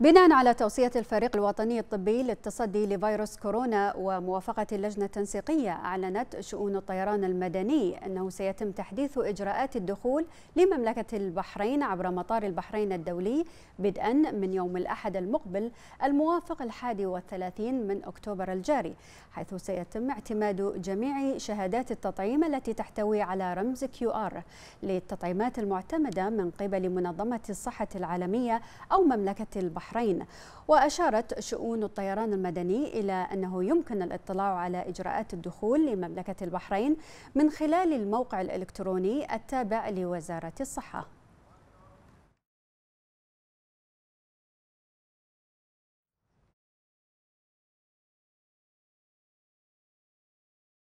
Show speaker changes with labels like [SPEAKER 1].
[SPEAKER 1] بناء على توصية الفريق الوطني الطبي للتصدي لفيروس كورونا وموافقة اللجنة التنسيقية أعلنت شؤون الطيران المدني أنه سيتم تحديث إجراءات الدخول لمملكة البحرين عبر مطار البحرين الدولي بدءا من يوم الأحد المقبل الموافق الحادي والثلاثين من أكتوبر الجاري حيث سيتم اعتماد جميع شهادات التطعيم التي تحتوي على رمز كيو آر للتطعيمات المعتمدة من قبل منظمة الصحة العالمية أو مملكة البحرين البحرين وأشارت شؤون الطيران المدني إلى أنه يمكن الاطلاع على إجراءات الدخول لمملكة البحرين من خلال الموقع الإلكتروني التابع لوزارة الصحة